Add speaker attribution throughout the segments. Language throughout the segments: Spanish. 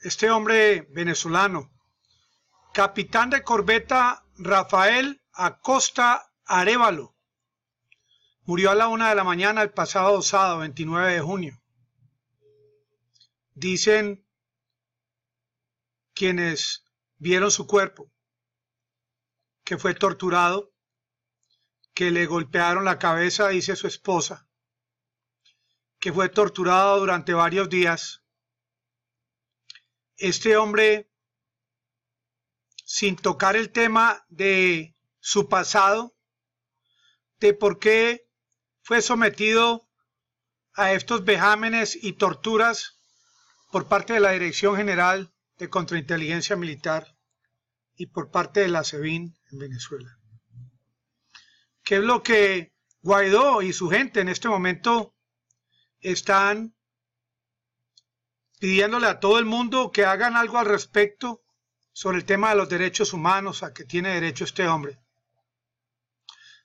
Speaker 1: este hombre venezolano, capitán de corbeta Rafael Acosta Arevalo. Murió a la una de la mañana el pasado sábado 29 de junio. Dicen quienes vieron su cuerpo que fue torturado, que le golpearon la cabeza, dice su esposa, que fue torturado durante varios días este hombre, sin tocar el tema de su pasado, de por qué fue sometido a estos vejámenes y torturas por parte de la Dirección General de Contrainteligencia Militar y por parte de la SEBIN en Venezuela. ¿Qué es lo que Guaidó y su gente en este momento están pidiéndole a todo el mundo que hagan algo al respecto sobre el tema de los derechos humanos a que tiene derecho este hombre.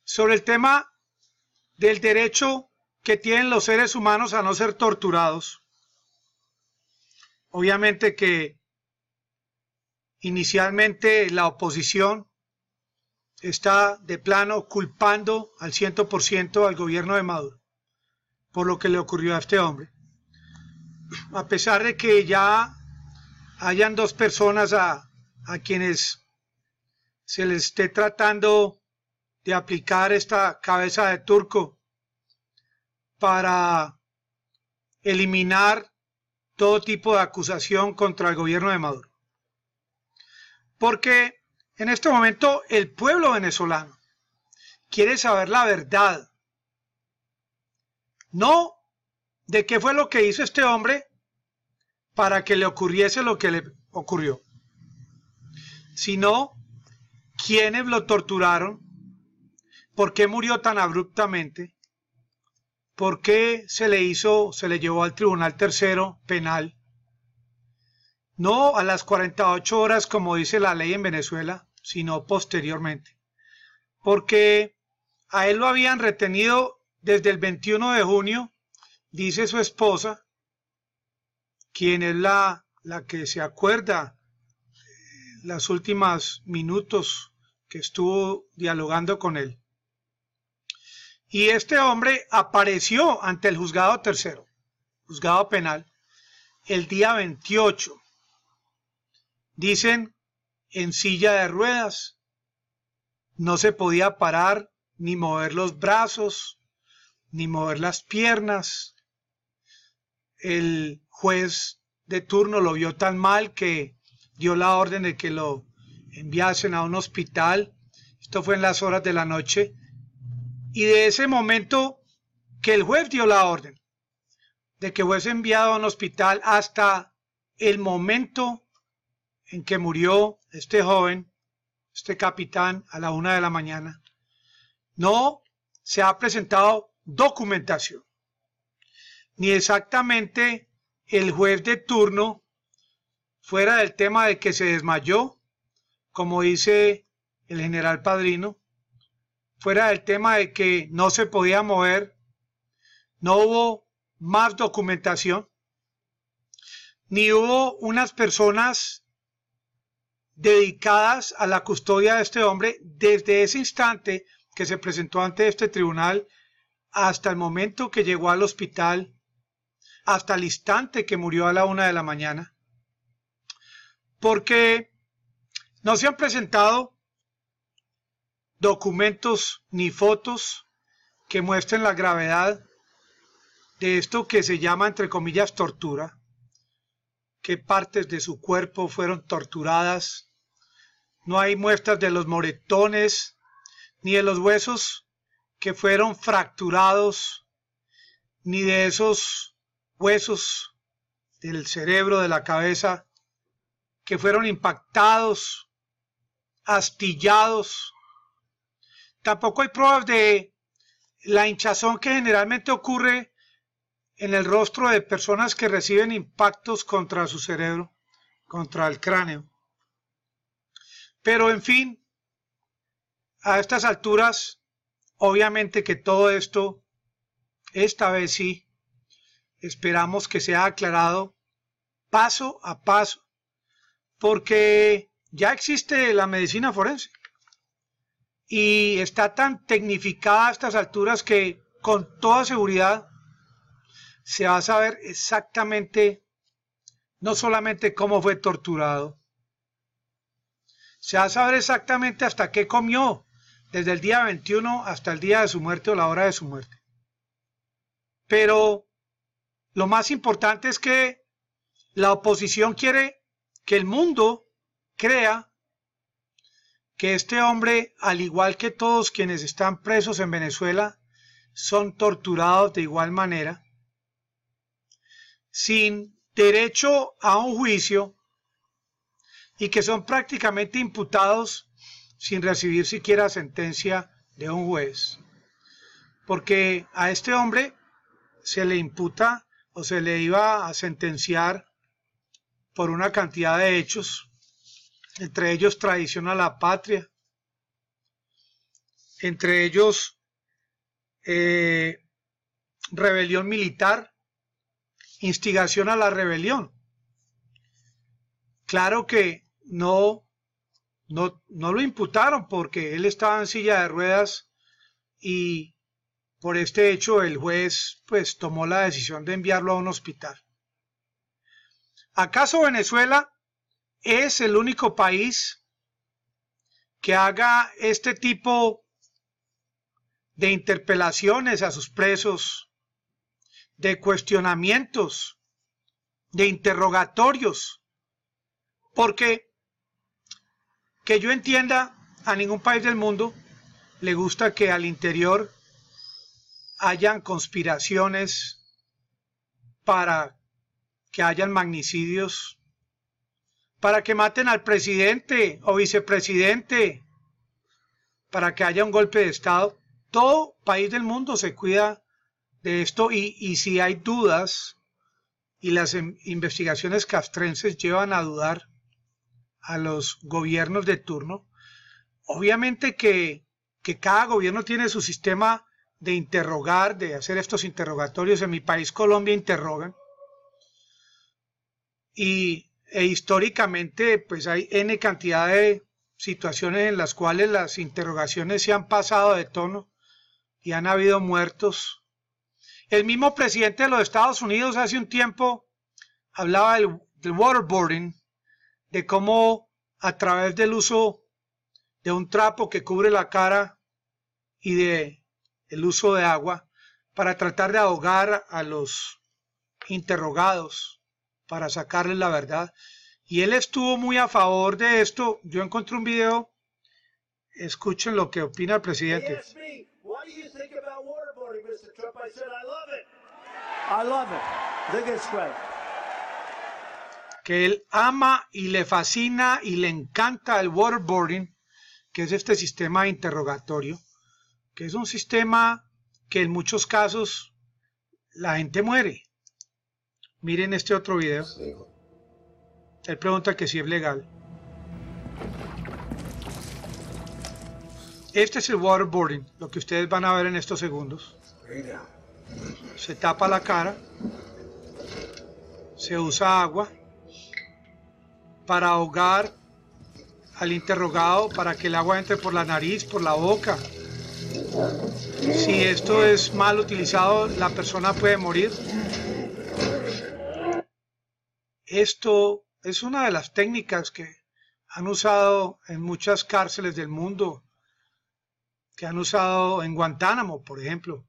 Speaker 1: Sobre el tema del derecho que tienen los seres humanos a no ser torturados. Obviamente que inicialmente la oposición está de plano culpando al 100% al gobierno de Maduro por lo que le ocurrió a este hombre a pesar de que ya hayan dos personas a, a quienes se les esté tratando de aplicar esta cabeza de turco para eliminar todo tipo de acusación contra el gobierno de Maduro. Porque en este momento el pueblo venezolano quiere saber la verdad, no de qué fue lo que hizo este hombre para que le ocurriese lo que le ocurrió, sino quiénes lo torturaron, por qué murió tan abruptamente, por qué se le hizo, se le llevó al tribunal tercero penal, no a las 48 horas como dice la ley en Venezuela, sino posteriormente, porque a él lo habían retenido desde el 21 de junio dice su esposa, quien es la, la que se acuerda eh, las últimas minutos que estuvo dialogando con él. Y este hombre apareció ante el juzgado tercero, juzgado penal, el día 28. Dicen en silla de ruedas, no se podía parar ni mover los brazos, ni mover las piernas, el juez de turno lo vio tan mal que dio la orden de que lo enviasen a un hospital. Esto fue en las horas de la noche. Y de ese momento que el juez dio la orden de que fuese enviado a un hospital hasta el momento en que murió este joven, este capitán, a la una de la mañana, no se ha presentado documentación ni exactamente el juez de turno fuera del tema de que se desmayó, como dice el general Padrino, fuera del tema de que no se podía mover, no hubo más documentación, ni hubo unas personas dedicadas a la custodia de este hombre desde ese instante que se presentó ante este tribunal hasta el momento que llegó al hospital hasta el instante que murió a la una de la mañana, porque no se han presentado documentos ni fotos que muestren la gravedad de esto que se llama, entre comillas, tortura, qué partes de su cuerpo fueron torturadas, no hay muestras de los moretones ni de los huesos que fueron fracturados, ni de esos huesos del cerebro, de la cabeza, que fueron impactados, astillados. Tampoco hay pruebas de la hinchazón que generalmente ocurre en el rostro de personas que reciben impactos contra su cerebro, contra el cráneo. Pero en fin, a estas alturas, obviamente que todo esto, esta vez sí, Esperamos que sea aclarado paso a paso, porque ya existe la medicina forense y está tan tecnificada a estas alturas que con toda seguridad se va a saber exactamente, no solamente cómo fue torturado, se va a saber exactamente hasta qué comió, desde el día 21 hasta el día de su muerte o la hora de su muerte. Pero lo más importante es que la oposición quiere que el mundo crea que este hombre, al igual que todos quienes están presos en Venezuela, son torturados de igual manera, sin derecho a un juicio y que son prácticamente imputados sin recibir siquiera sentencia de un juez. Porque a este hombre se le imputa o se le iba a sentenciar por una cantidad de hechos, entre ellos traición a la patria, entre ellos eh, rebelión militar, instigación a la rebelión. Claro que no, no, no lo imputaron porque él estaba en silla de ruedas y por este hecho, el juez pues tomó la decisión de enviarlo a un hospital. ¿Acaso Venezuela es el único país que haga este tipo de interpelaciones a sus presos, de cuestionamientos, de interrogatorios? Porque, que yo entienda, a ningún país del mundo le gusta que al interior hayan conspiraciones para que hayan magnicidios, para que maten al presidente o vicepresidente, para que haya un golpe de Estado. Todo país del mundo se cuida de esto y, si hay dudas y las em, investigaciones castrenses llevan a dudar a los gobiernos de turno, obviamente que, que cada gobierno tiene su sistema de interrogar, de hacer estos interrogatorios. En mi país, Colombia, interrogan. Y e históricamente, pues hay N cantidad de situaciones en las cuales las interrogaciones se han pasado de tono y han habido muertos. El mismo presidente de los Estados Unidos hace un tiempo hablaba del, del waterboarding, de cómo a través del uso de un trapo que cubre la cara y de el uso de agua para tratar de ahogar a los interrogados, para sacarles la verdad. Y él estuvo muy a favor de esto. Yo encontré un video. Escuchen lo que opina el presidente. Que él ama y le fascina y le encanta el waterboarding, que es este sistema interrogatorio que es un sistema que en muchos casos la gente muere. Miren este otro video. Él pregunta que si es legal. Este es el waterboarding, lo que ustedes van a ver en estos segundos. Se tapa la cara. Se usa agua para ahogar al interrogado, para que el agua entre por la nariz, por la boca, si esto es mal utilizado, la persona puede morir. Esto es una de las técnicas que han usado en muchas cárceles del mundo, que han usado en Guantánamo, por ejemplo,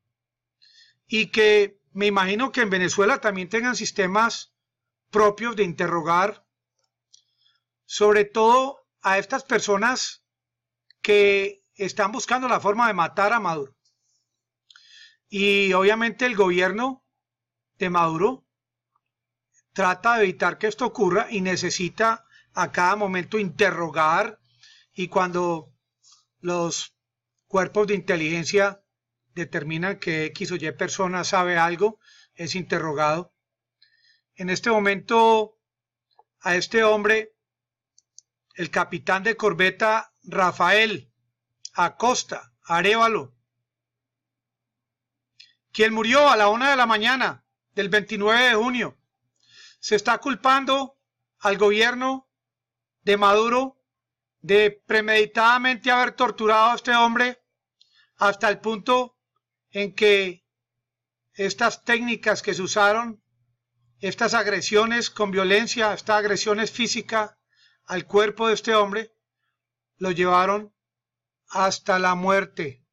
Speaker 1: y que me imagino que en Venezuela también tengan sistemas propios de interrogar, sobre todo a estas personas que están buscando la forma de matar a Maduro. Y obviamente el gobierno de Maduro trata de evitar que esto ocurra y necesita a cada momento interrogar y cuando los cuerpos de inteligencia determinan que X o Y persona sabe algo, es interrogado. En este momento, a este hombre, el capitán de corbeta Rafael Acosta, Arevalo, quien murió a la una de la mañana del 29 de junio. Se está culpando al gobierno de Maduro de premeditadamente haber torturado a este hombre hasta el punto en que estas técnicas que se usaron, estas agresiones con violencia, estas agresiones físicas al cuerpo de este hombre, lo llevaron hasta la muerte.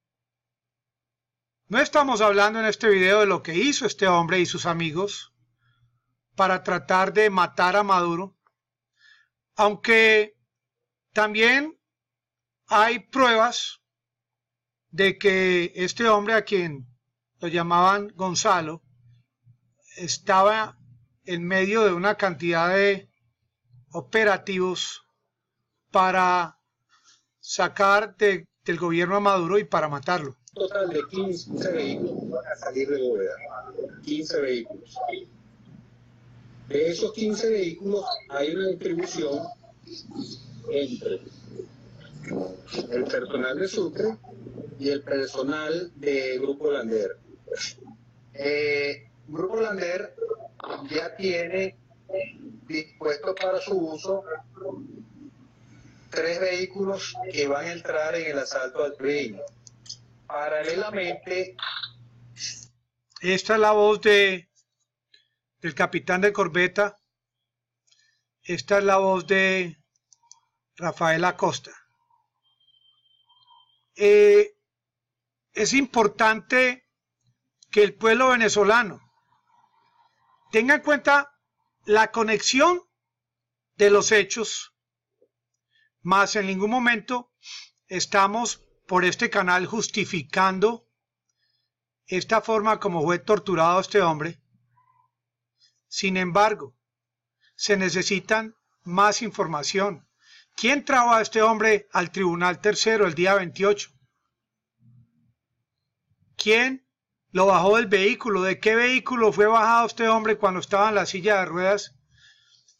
Speaker 1: No estamos hablando en este video de lo que hizo este hombre y sus amigos para tratar de matar a Maduro, aunque también hay pruebas de que este hombre a quien lo llamaban Gonzalo estaba en medio de una cantidad de operativos para sacar del gobierno a Maduro y para matarlo. Total de 15 vehículos van a salir de Bóveda. 15 vehículos. De esos 15 vehículos hay una distribución entre el personal de Sucre y el personal de Grupo Lander. Eh, Grupo Lander ya tiene dispuesto para su uso tres vehículos que van a entrar en el asalto al reino Paralelamente... Esta es la voz de, del capitán de corbeta. Esta es la voz de Rafael Acosta. Eh, es importante que el pueblo venezolano tenga en cuenta la conexión de los hechos más en ningún momento estamos por este canal justificando esta forma como fue torturado este hombre. Sin embargo, se necesitan más información. ¿Quién traba a este hombre al Tribunal Tercero el día 28? ¿Quién lo bajó del vehículo? ¿De qué vehículo fue bajado este hombre cuando estaba en la silla de ruedas?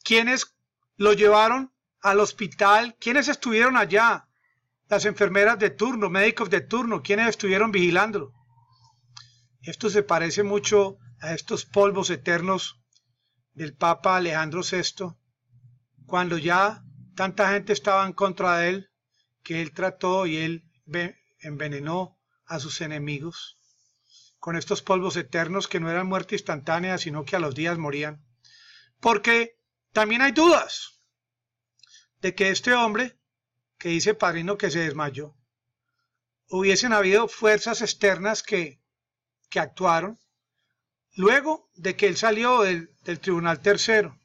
Speaker 1: ¿Quiénes lo llevaron al hospital, ¿quiénes estuvieron allá? Las enfermeras de turno, médicos de turno, ¿quiénes estuvieron vigilándolo? Esto se parece mucho a estos polvos eternos del Papa Alejandro VI, cuando ya tanta gente estaba en contra de él, que él trató y él envenenó a sus enemigos con estos polvos eternos que no eran muerte instantánea, sino que a los días morían. Porque también hay dudas de que este hombre, que dice Padrino que se desmayó, hubiesen habido fuerzas externas que, que actuaron, luego de que él salió del, del Tribunal Tercero,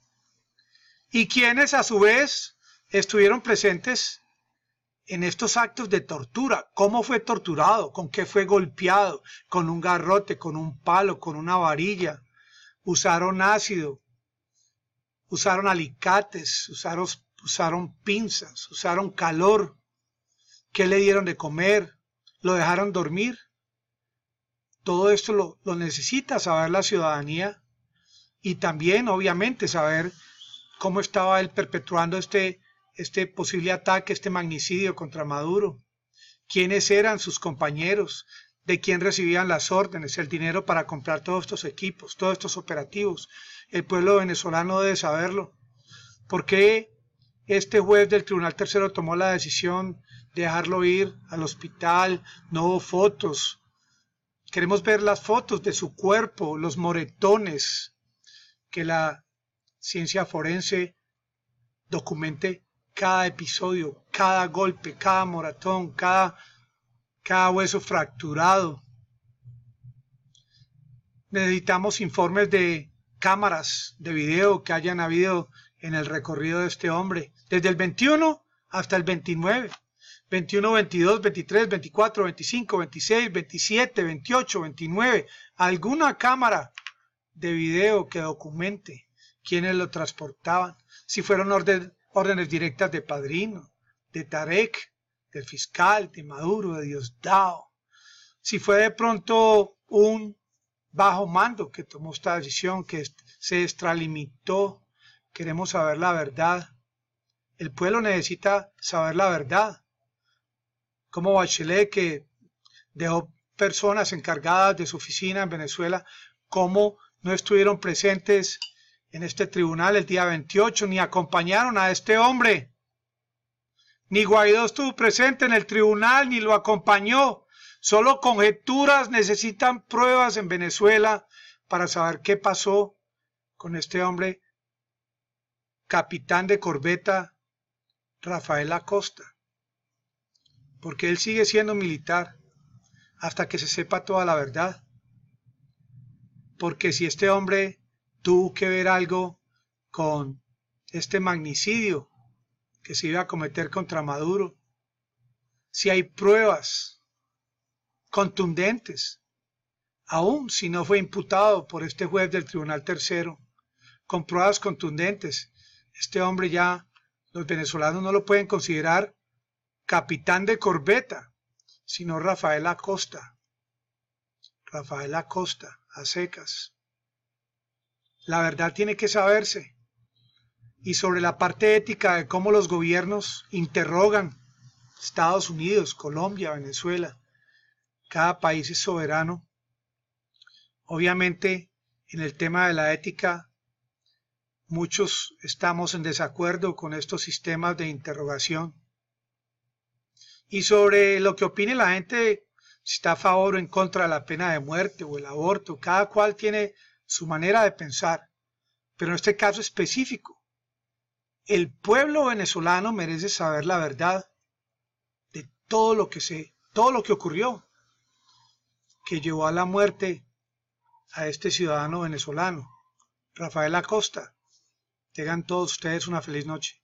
Speaker 1: y quienes a su vez estuvieron presentes en estos actos de tortura, cómo fue torturado, con qué fue golpeado, con un garrote, con un palo, con una varilla, usaron ácido, usaron alicates, usaron usaron pinzas, usaron calor, qué le dieron de comer, lo dejaron dormir. Todo esto lo, necesita saber la ciudadanía y también obviamente saber cómo estaba él perpetuando este, este posible ataque, este magnicidio contra Maduro, quiénes eran sus compañeros, de quién recibían las órdenes, el dinero para comprar todos estos equipos, todos estos operativos. El pueblo venezolano debe saberlo. ¿Por qué este juez del Tribunal Tercero tomó la decisión de dejarlo ir al hospital, no hubo fotos. Queremos ver las fotos de su cuerpo, los moretones, que la ciencia forense documente cada episodio, cada golpe, cada moratón, cada, cada hueso fracturado. Necesitamos informes de cámaras de video que hayan habido en el recorrido de este hombre, desde el 21 hasta el 29. 21, 22, 23, 24, 25, 26, 27, 28, 29. Alguna cámara de video que documente quiénes lo transportaban, si fueron orden, órdenes directas de Padrino, de Tarek, del fiscal, de Maduro, de Diosdado, si fue de pronto un bajo mando que tomó esta decisión, que se extralimitó Queremos saber la verdad. El pueblo necesita saber la verdad. Como Bachelet, que dejó personas encargadas de su oficina en Venezuela, como no estuvieron presentes en este tribunal el día 28, ni acompañaron a este hombre. Ni Guaidó estuvo presente en el tribunal, ni lo acompañó. Solo conjeturas necesitan pruebas en Venezuela para saber qué pasó con este hombre capitán de corbeta Rafael Acosta, porque él sigue siendo militar hasta que se sepa toda la verdad. Porque si este hombre tuvo que ver algo con este magnicidio que se iba a cometer contra Maduro, si hay pruebas contundentes, aún si no fue imputado por este juez del Tribunal Tercero, con pruebas contundentes este hombre ya, los venezolanos no lo pueden considerar capitán de corbeta, sino Rafael Acosta. Rafael Acosta, a secas. La verdad tiene que saberse. Y sobre la parte ética de cómo los gobiernos interrogan Estados Unidos, Colombia, Venezuela, cada país es soberano. Obviamente, en el tema de la ética Muchos estamos en desacuerdo con estos sistemas de interrogación. Y sobre lo que opine la gente, si está a favor o en contra de la pena de muerte o el aborto, cada cual tiene su manera de pensar. Pero en este caso específico, el pueblo venezolano merece saber la verdad de todo lo que se, todo lo que ocurrió, que llevó a la muerte a este ciudadano venezolano, Rafael Acosta Tengan todos ustedes una feliz noche.